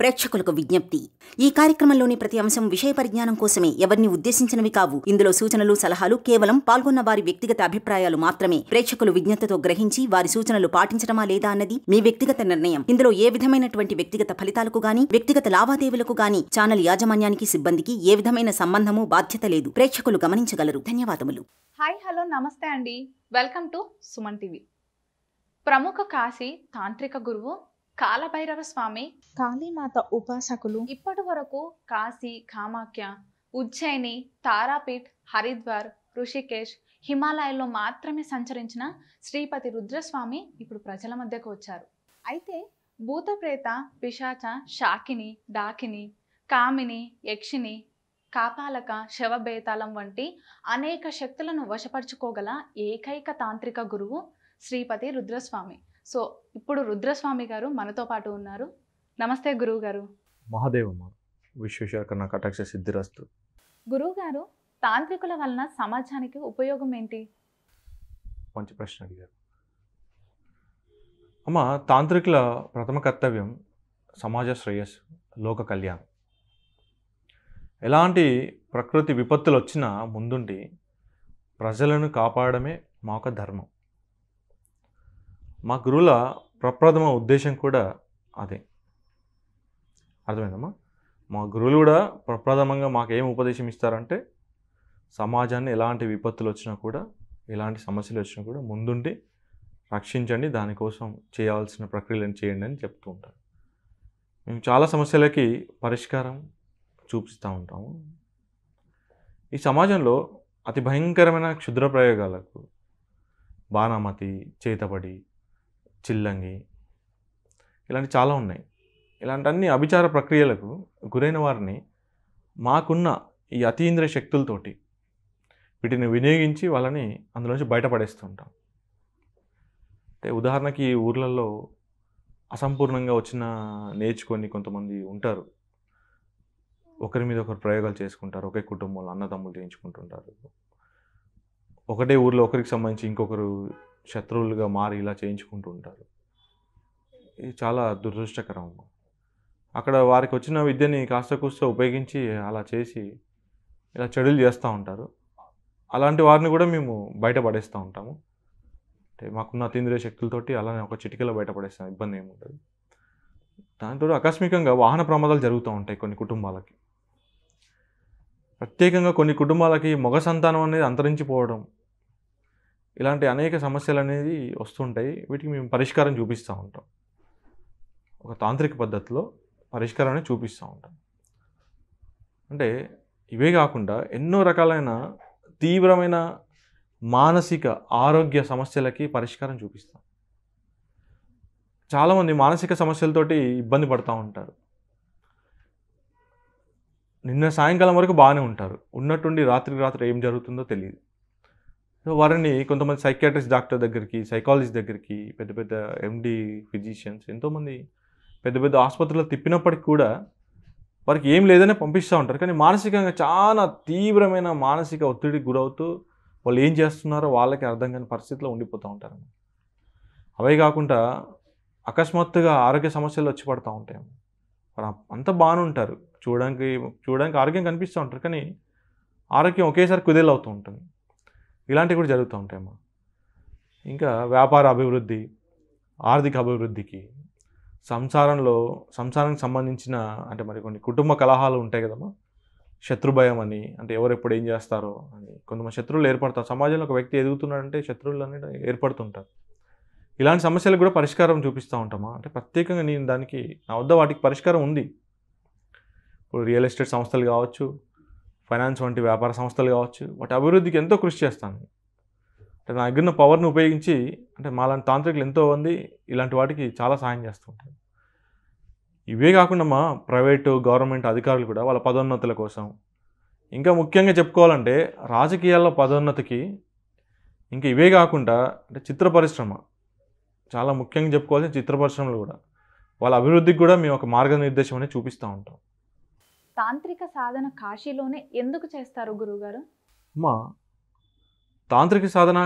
ప్రేక్షకులకు విజ్ఞప్తి ఈ కార్యక్రమంలోని ప్రతి అంశం విషయ పరిజ్ఞానం కోసమే ఎవరిని ఉద్దేశించినవి కావు ఇందులో సూచనలు సలహాలు కేవలం పాల్గొన్న వారి వ్యక్తిగత అభిప్రాయాలు మాత్రమే ప్రేక్షకులు విజ్ఞతతో గ్రహించి వారి సూచనలు పాటించడమా లేదా అన్నది మీ వ్యక్తిగత నిర్ణయం ఇందులో ఏ విధమైనటువంటి వ్యక్తిగత ఫలితాలకు గాని వ్యక్తిగత లావాదేవీలకు గాని ఛానల్ యాజమాన్యానికి సిబ్బందికి ఏ విధమైన సంబంధము బాధ్యత లేదు ప్రేక్షకులు గమనించగలరు ధన్యవాదములు హాయ్ హలో నమస్తే అండి వెల్కమ్ టు సుమన్ టీవీ ప్రముఖ కాశీ తాంత్రిక గురువు కాలభైరవ స్వామి కాళీమాత ఉపాసకులు ఇప్పటి వరకు కాశీ కామాఖ్య ఉజ్జయిని తారాపీఠ్ హరిద్వార్ ఋషికేశ్ హిమాలయాల్లో మాత్రమే సంచరించిన శ్రీపతి రుద్రస్వామి ఇప్పుడు ప్రజల మధ్యకు వచ్చారు అయితే భూతప్రేత పిశాచ షాకిని డాకిని కామిని యక్షిని కాపాలక శవబేతాళం వంటి అనేక శక్తులను వశపరుచుకోగల ఏకైక తాంత్రిక గురువు శ్రీపతి రుద్రస్వామి సో ఇప్పుడు రుద్రస్వామి గారు మనతో పాటు ఉన్నారు నమస్తే గురువు గారు మహాదేవమ్మ విశ్వేశ్వర కటాక్ష అటాక్ష సిద్ధిరస్తు గురువు గారు తాంత్రికుల వలన సమాజానికి ఉపయోగం ఏంటి మంచి ప్రశ్న అడిగారు అమ్మ తాంత్రికుల ప్రథమ కర్తవ్యం సమాజ శ్రేయస్సు లోక కళ్యాణం ఎలాంటి ప్రకృతి విపత్తులు వచ్చినా ముందుండి ప్రజలను కాపాడమే మా ధర్మం మా గురువుల ప్రప్రథమ ఉద్దేశం కూడా అదే అర్థమైందమ్మా మా గురువులు కూడా ప్రప్రథమంగా మాకు ఏం ఉపదేశం ఇస్తారంటే సమాజాన్ని ఎలాంటి విపత్తులు వచ్చినా కూడా ఎలాంటి సమస్యలు వచ్చినా కూడా ముందుండి రక్షించండి దానికోసం చేయాల్సిన ప్రక్రియలను చేయండి అని చెప్తూ ఉంటారు మేము చాలా సమస్యలకి పరిష్కారం చూపిస్తూ ఉంటాము ఈ సమాజంలో అతి భయంకరమైన క్షుద్ర ప్రయోగాలకు బాణామతి చేతబడి చిల్లంగి ఇలాంటి చాలా ఉన్నాయి ఇలాంటి అన్ని అభిచార ప్రక్రియలకు గురైన వారిని మాకున్న ఈ అతీంద్రియ శక్తులతోటి వీటిని వినియోగించి వాళ్ళని అందులోంచి బయటపడేస్తుంటాం అంటే ఉదాహరణకి ఈ ఊర్లలో అసంపూర్ణంగా వచ్చిన నేర్చుకొని కొంతమంది ఉంటారు ఒకరి మీద ఒకరు ప్రయోగాలు చేసుకుంటారు ఒకే కుటుంబంలో అన్నదమ్ములు చేయించుకుంటుంటారు ఒకటే ఊర్లో ఒకరికి సంబంధించి ఇంకొకరు శత్రువులుగా మారి ఇలా చేయించుకుంటూ ఉంటారు ఇది చాలా దురదృష్టకరం అక్కడ వారికి వచ్చిన విద్యని కాస్త కూస్త ఉపయోగించి అలా చేసి ఇలా చెడులు చేస్తూ ఉంటారు అలాంటి వారిని కూడా మేము బయటపడేస్తూ ఉంటాము అంటే మాకున్న అతీంద్రియ శక్తులతోటి అలానే ఒక చిటికలో బయటపడేస్తాం ఇబ్బంది ఏమి ఉంటుంది దాంతో ఆకస్మికంగా వాహన ప్రమాదాలు జరుగుతూ ఉంటాయి కొన్ని కుటుంబాలకి ప్రత్యేకంగా కొన్ని కుటుంబాలకి మగ సంతానం అనేది అంతరించిపోవడం ఇలాంటి అనేక సమస్యలు అనేది వస్తుంటాయి వీటికి మేము పరిష్కారం చూపిస్తూ ఉంటాం ఒక తాంత్రిక పద్ధతిలో పరిష్కారాన్ని చూపిస్తూ ఉంటాం అంటే ఇవే కాకుండా ఎన్నో రకాలైన తీవ్రమైన మానసిక ఆరోగ్య సమస్యలకి పరిష్కారం చూపిస్తాం చాలామంది మానసిక సమస్యలతోటి ఇబ్బంది పడుతూ ఉంటారు నిన్న సాయంకాలం వరకు బాగానే ఉంటారు ఉన్నట్టుండి రాత్రికి రాత్రి ఏం జరుగుతుందో తెలియదు వారిని కొంతమంది సైకాట్రిస్ట్ డాక్టర్ దగ్గరికి సైకాలజిస్ట్ దగ్గరికి పెద్ద పెద్ద ఎండి ఫిజిషియన్స్ ఎంతోమంది పెద్ద పెద్ద ఆసుపత్రులు తిప్పినప్పటికి కూడా వారికి ఏం లేదనే పంపిస్తూ ఉంటారు కానీ మానసికంగా చాలా తీవ్రమైన మానసిక ఒత్తిడికి గురవుతూ వాళ్ళు ఏం చేస్తున్నారో వాళ్ళకి అర్థం కాని పరిస్థితిలో ఉండిపోతూ ఉంటారు అవే కాకుండా అకస్మాత్తుగా ఆరోగ్య సమస్యలు వచ్చి పడుతూ ఉంటాయి అంత బాగానే ఉంటారు చూడడానికి చూడడానికి ఆరోగ్యం కనిపిస్తూ ఉంటారు కానీ ఆరోగ్యం ఒకేసారి కుదేలవుతూ ఉంటుంది ఇలాంటివి కూడా జరుగుతూ ఉంటాయమ్మా ఇంకా వ్యాపార అభివృద్ధి ఆర్థిక అభివృద్ధికి సంసారంలో సంసారానికి సంబంధించిన అంటే మరి కొన్ని కుటుంబ కలహాలు ఉంటాయి కదమ్మా శత్రుభయం అని అంటే ఎవరు ఎప్పుడు ఏం చేస్తారో అని కొంతమంది శత్రువులు ఏర్పడతారు సమాజంలో ఒక వ్యక్తి ఎదుగుతున్నాడంటే శత్రువులు అనేది ఏర్పడుతుంటారు ఇలాంటి సమస్యలకు కూడా పరిష్కారం చూపిస్తూ ఉంటామా అంటే ప్రత్యేకంగా నేను దానికి నా వద్ద వాటికి పరిష్కారం ఉంది ఇప్పుడు రియల్ ఎస్టేట్ సంస్థలు కావచ్చు ఫైనాన్స్ వంటి వ్యాపార సంస్థలు కావచ్చు వాటి అభివృద్ధికి ఎంతో కృషి చేస్తాను అంటే నా దగ్గర పవర్ని ఉపయోగించి అంటే మాలాంటి తాంత్రికులు ఎంతో మంది ఇలాంటి వాటికి చాలా సాయం ఉంటారు ఇవే కాకుండా మా ప్రైవేటు గవర్నమెంట్ అధికారులు కూడా వాళ్ళ పదోన్నతుల కోసం ఇంకా ముఖ్యంగా చెప్పుకోవాలంటే రాజకీయాల్లో పదోన్నతికి ఇంకా ఇవే కాకుండా అంటే చిత్ర పరిశ్రమ చాలా ముఖ్యంగా చెప్పుకోవాల్సిన చిత్ర పరిశ్రమలు కూడా వాళ్ళ అభివృద్ధికి కూడా మేము ఒక మార్గనిర్దేశం అనేది చూపిస్తూ ఉంటాం తాంత్రిక సాధన కాశీలోనే ఎందుకు చేస్తారు గురువుగారు మా తాంత్రిక సాధన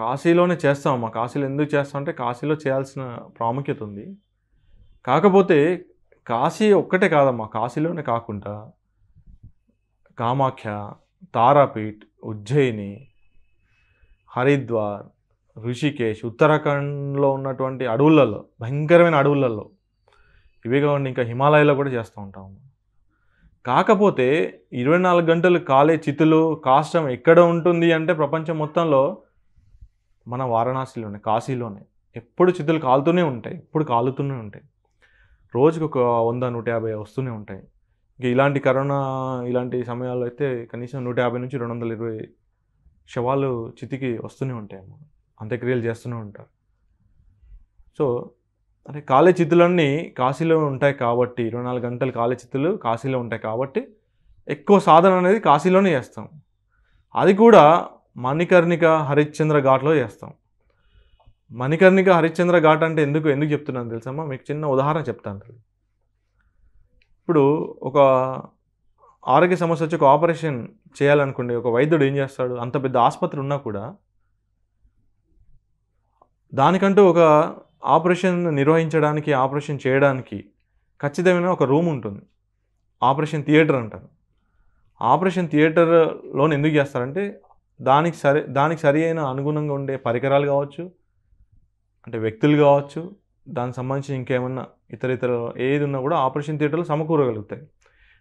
కాశీలోనే చేస్తాం మా కాశీలో ఎందుకు చేస్తాం అంటే కాశీలో చేయాల్సిన ప్రాముఖ్యత ఉంది కాకపోతే కాశీ ఒక్కటే కాదమ్మా కాశీలోనే కాకుండా కామాఖ్య తారాపీఠ్ ఉజ్జయిని హరిద్వార్ ఋషికేశ్ ఉత్తరాఖండ్లో ఉన్నటువంటి అడవులలో భయంకరమైన అడవులలో ఇవే కాకుండా ఇంకా హిమాలయాల్లో కూడా చేస్తూ ఉంటాము కాకపోతే ఇరవై నాలుగు గంటలు కాలే చితులు కాష్టం ఎక్కడ ఉంటుంది అంటే ప్రపంచం మొత్తంలో మన వారణాసిలోనే కాశీలోనే ఎప్పుడు చితులు కాలుతూనే ఉంటాయి ఎప్పుడు కాలుతూనే ఉంటాయి రోజుకు ఒక వంద నూట యాభై వస్తూనే ఉంటాయి ఇక ఇలాంటి కరోనా ఇలాంటి సమయాల్లో అయితే కనీసం నూట యాభై నుంచి రెండు వందల ఇరవై శవాలు చితికి వస్తూనే ఉంటాయి అంత్యక్రియలు చేస్తూనే ఉంటారు సో అంటే కాలే చిత్తులన్నీ కాశీలో ఉంటాయి కాబట్టి ఇరవై నాలుగు గంటలు కాలే చిత్తులు కాశీలో ఉంటాయి కాబట్టి ఎక్కువ సాధన అనేది కాశీలోనే చేస్తాం అది కూడా మణికర్ణిక హరిశ్చంద్ర ఘాట్లో చేస్తాం మణికర్ణిక హరిశ్చంద్ర ఘాట్ అంటే ఎందుకు ఎందుకు చెప్తున్నాను తెలుసమ్మా మీకు చిన్న ఉదాహరణ చెప్తాను ఇప్పుడు ఒక ఆరోగ్య సమస్య వచ్చి ఒక ఆపరేషన్ చేయాలనుకోండి ఒక వైద్యుడు ఏం చేస్తాడు అంత పెద్ద ఆసుపత్రి ఉన్నా కూడా దానికంటూ ఒక ఆపరేషన్ నిర్వహించడానికి ఆపరేషన్ చేయడానికి ఖచ్చితమైన ఒక రూమ్ ఉంటుంది ఆపరేషన్ థియేటర్ అంటారు ఆపరేషన్ థియేటర్లోని ఎందుకు చేస్తారంటే దానికి సరి దానికి సరి అయిన అనుగుణంగా ఉండే పరికరాలు కావచ్చు అంటే వ్యక్తులు కావచ్చు దానికి సంబంధించి ఇంకేమన్నా ఇతర ఇతర ఏది ఉన్నా కూడా ఆపరేషన్ థియేటర్లు సమకూరగలుగుతాయి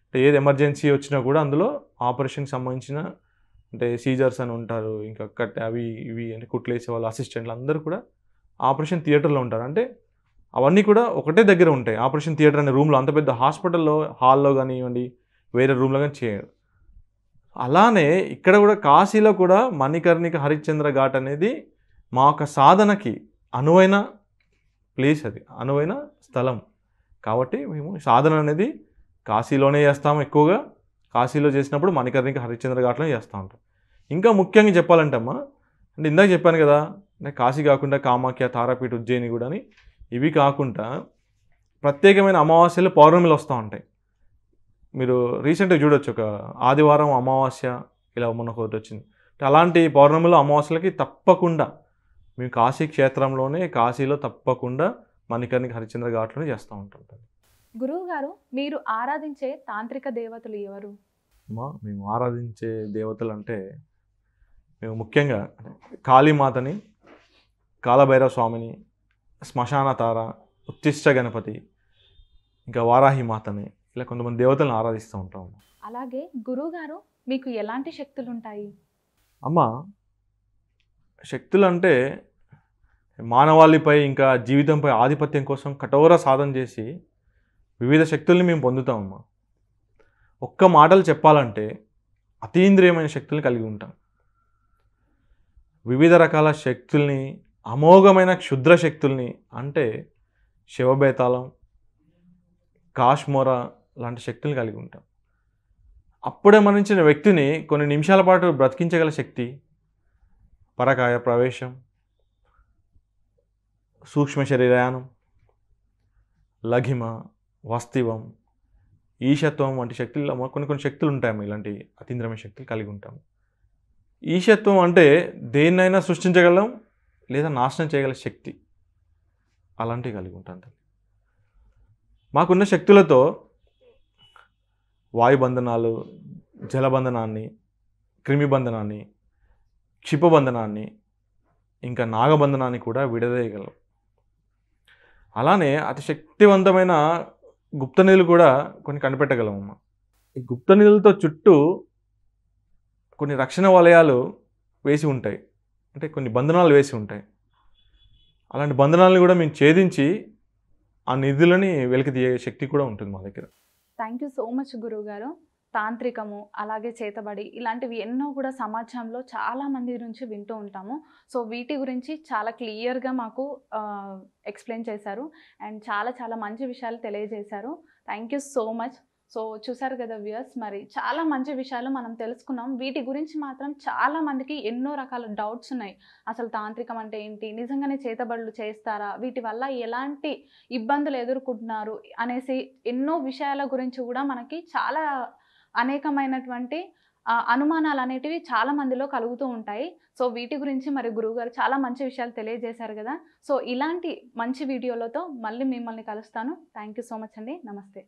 అంటే ఏది ఎమర్జెన్సీ వచ్చినా కూడా అందులో ఆపరేషన్కి సంబంధించిన అంటే సీజర్స్ అని ఉంటారు ఇంకా కట్ అవి ఇవి అంటే కుట్లేసే వాళ్ళు అసిస్టెంట్లు అందరూ కూడా ఆపరేషన్ థియేటర్లో ఉంటారు అంటే అవన్నీ కూడా ఒకటే దగ్గర ఉంటాయి ఆపరేషన్ థియేటర్ అనే రూమ్లో అంత పెద్ద హాస్పిటల్లో హాల్లో కానివ్వండి వేరే రూమ్లో కానీ చేయరు అలానే ఇక్కడ కూడా కాశీలో కూడా మణికర్ణిక హరిశ్చంద్ర ఘాట్ అనేది మా యొక్క సాధనకి అనువైన ప్లేస్ అది అనువైన స్థలం కాబట్టి మేము సాధన అనేది కాశీలోనే చేస్తాము ఎక్కువగా కాశీలో చేసినప్పుడు మణికర్ణిక హరిశ్చంద్ర ఘాట్లో చేస్తూ ఉంటాం ఇంకా ముఖ్యంగా చెప్పాలంటమ్మా అంటే ఇందాక చెప్పాను కదా కాశీ కాకుండా కామాఖ్య తారాపీఠ ఉజ్జయిని కూడా అని ఇవి కాకుండా ప్రత్యేకమైన అమావాస్యలు పౌర్ణమిలు వస్తూ ఉంటాయి మీరు రీసెంట్గా చూడొచ్చు ఒక ఆదివారం అమావాస్య ఇలా మొన్న ఒకటి వచ్చింది అలాంటి పౌర్ణమిలో అమావాస్యలకి తప్పకుండా మేము కాశీ క్షేత్రంలోనే కాశీలో తప్పకుండా మణికర్ణి హరిచంద్ర ఘాట్లోనే చేస్తూ ఉంటాం గురువు గారు మీరు ఆరాధించే తాంత్రిక దేవతలు ఎవరు మా మేము ఆరాధించే దేవతలు అంటే మేము ముఖ్యంగా కాళీమాతని కాలభైరవ స్వామిని శ్మశాన తార ఉత్తిష్ట గణపతి ఇంకా వారాహి మాతని ఇలా కొంతమంది దేవతలను ఆరాధిస్తూ ఉంటాం అలాగే గురువుగారు మీకు ఎలాంటి శక్తులు ఉంటాయి అమ్మ శక్తులు అంటే మానవాళిపై ఇంకా జీవితంపై ఆధిపత్యం కోసం కఠోర సాధన చేసి వివిధ శక్తుల్ని మేము పొందుతామమ్మ ఒక్క మాటలు చెప్పాలంటే అతీంద్రియమైన శక్తుల్ని కలిగి ఉంటాం వివిధ రకాల శక్తుల్ని అమోఘమైన క్షుద్ర శక్తుల్ని అంటే శివబేతాళం కాశ్మోరా లాంటి శక్తులు కలిగి ఉంటాం అప్పుడే మరణించిన వ్యక్తిని కొన్ని నిమిషాల పాటు బ్రతికించగల శక్తి పరకాయ ప్రవేశం సూక్ష్మ శరీరయానం లఘిమ వస్తివం ఈశత్వం వంటి శక్తుల్లో కొన్ని కొన్ని శక్తులు ఉంటాము ఇలాంటి అతీంద్రమైన శక్తులు కలిగి ఉంటాము ఈశత్వం అంటే దేన్నైనా సృష్టించగలం లేదా నాశనం చేయగల శక్తి అలాంటివి కలిగి ఉంటాను మాకున్న శక్తులతో వాయుబంధనాలు జలబంధనాన్ని క్రిమిబంధనాన్ని క్షిపబంధనాన్ని ఇంకా నాగబంధనాన్ని కూడా విడదీయగలం అలానే అతి శక్తివంతమైన గుప్త నీళ్ళు కూడా కొన్ని కనిపెట్టగలమమ్మ ఈ గుప్త నీళ్ళతో చుట్టూ కొన్ని రక్షణ వలయాలు వేసి ఉంటాయి అంటే కొన్ని బంధనాలు వేసి ఉంటాయి అలాంటి బంధనాలను కూడా మేము ఛేదించి ఆ నిధులని వెలికి తీయే శక్తి కూడా ఉంటుంది మా దగ్గర థ్యాంక్ యూ సో మచ్ గురువు గారు తాంత్రికము అలాగే చేతబడి ఇలాంటివి ఎన్నో కూడా సమాజంలో చాలామంది నుంచి వింటూ ఉంటాము సో వీటి గురించి చాలా క్లియర్గా మాకు ఎక్స్ప్లెయిన్ చేశారు అండ్ చాలా చాలా మంచి విషయాలు తెలియజేశారు thank you so much so చూసారు కదా వ్యూస్ మరి చాలా మంచి విషయాలు మనం తెలుసుకున్నాం వీటి గురించి మాత్రం చాలా మందికి ఎన్నో రకాల డౌట్స్ ఉన్నాయి అసలు తాంత్రికం అంటే ఏంటి నిజంగానే చేతబడులు చేస్తారా వీటి వల్ల ఎలాంటి ఇబ్బందులు ఎదుర్కొంటున్నారు అనేసి ఎన్నో విషయాల గురించి కూడా మనకి చాలా అనేకమైనటువంటి అనుమానాలు అనేటివి చాలా మందిలో కలుగుతూ ఉంటాయి సో వీటి గురించి మరి గురువుగారు చాలా మంచి విషయాలు తెలియజేశారు కదా సో ఇలాంటి మంచి వీడియోలతో మళ్ళీ మిమ్మల్ని కలుస్తాను థ్యాంక్ సో మచ్ అండి నమస్తే